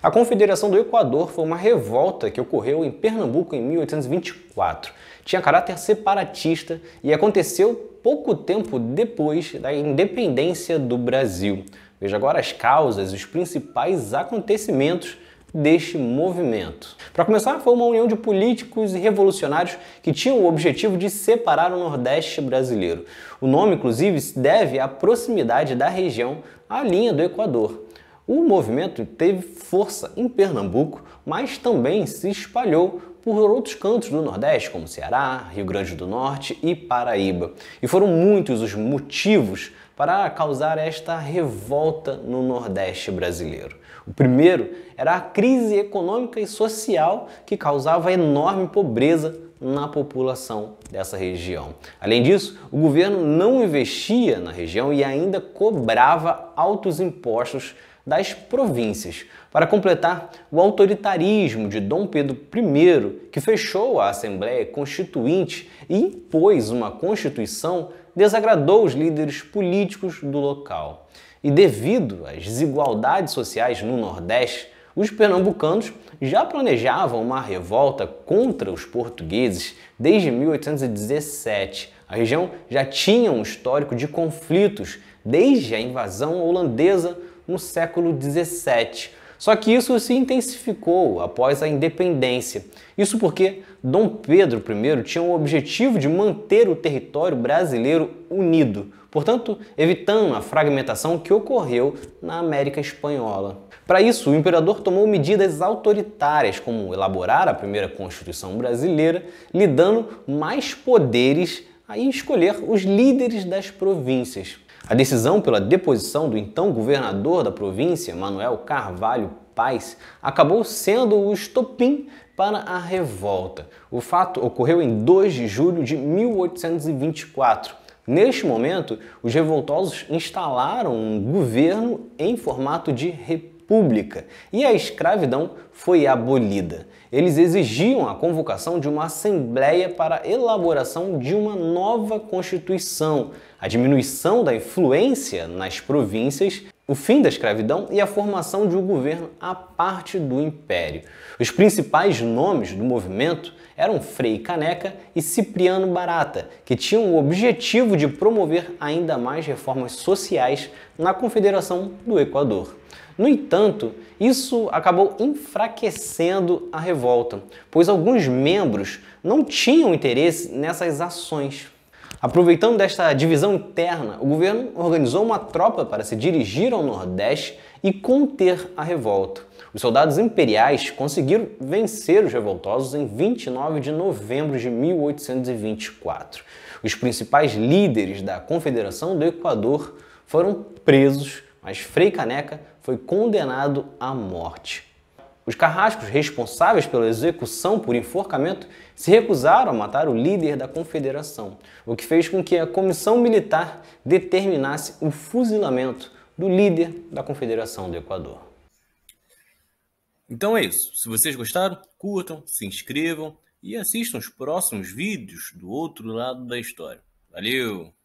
A Confederação do Equador foi uma revolta que ocorreu em Pernambuco em 1824. Tinha caráter separatista e aconteceu pouco tempo depois da independência do Brasil. Veja agora as causas, os principais acontecimentos deste movimento. Para começar, foi uma união de políticos e revolucionários que tinham o objetivo de separar o Nordeste brasileiro. O nome, inclusive, se deve à proximidade da região à linha do Equador. O movimento teve força em Pernambuco, mas também se espalhou por outros cantos do Nordeste, como Ceará, Rio Grande do Norte e Paraíba. E foram muitos os motivos para causar esta revolta no Nordeste brasileiro. O primeiro era a crise econômica e social que causava enorme pobreza na população dessa região. Além disso, o governo não investia na região e ainda cobrava altos impostos das províncias, para completar o autoritarismo de Dom Pedro I, que fechou a Assembleia Constituinte e impôs uma Constituição, desagradou os líderes políticos do local. E devido às desigualdades sociais no Nordeste, os pernambucanos já planejavam uma revolta contra os portugueses desde 1817. A região já tinha um histórico de conflitos desde a invasão holandesa no século 17. Só que isso se intensificou após a independência. Isso porque Dom Pedro I tinha o objetivo de manter o território brasileiro unido, portanto, evitando a fragmentação que ocorreu na América Espanhola. Para isso, o imperador tomou medidas autoritárias, como elaborar a primeira Constituição brasileira, lhe dando mais poderes e escolher os líderes das províncias. A decisão pela deposição do então governador da província, Manuel Carvalho Paz, acabou sendo o estopim para a revolta. O fato ocorreu em 2 de julho de 1824. Neste momento, os revoltosos instalaram um governo em formato de república e a escravidão foi abolida eles exigiam a convocação de uma assembleia para elaboração de uma nova constituição, a diminuição da influência nas províncias o fim da escravidão e a formação de um governo à parte do império. Os principais nomes do movimento eram Frei Caneca e Cipriano Barata, que tinham o objetivo de promover ainda mais reformas sociais na Confederação do Equador. No entanto, isso acabou enfraquecendo a revolta, pois alguns membros não tinham interesse nessas ações. Aproveitando desta divisão interna, o governo organizou uma tropa para se dirigir ao Nordeste e conter a revolta. Os soldados imperiais conseguiram vencer os revoltosos em 29 de novembro de 1824. Os principais líderes da Confederação do Equador foram presos, mas Frei Caneca foi condenado à morte. Os carrascos responsáveis pela execução por enforcamento se recusaram a matar o líder da confederação, o que fez com que a comissão militar determinasse o fuzilamento do líder da confederação do Equador. Então é isso. Se vocês gostaram, curtam, se inscrevam e assistam os próximos vídeos do outro lado da história. Valeu!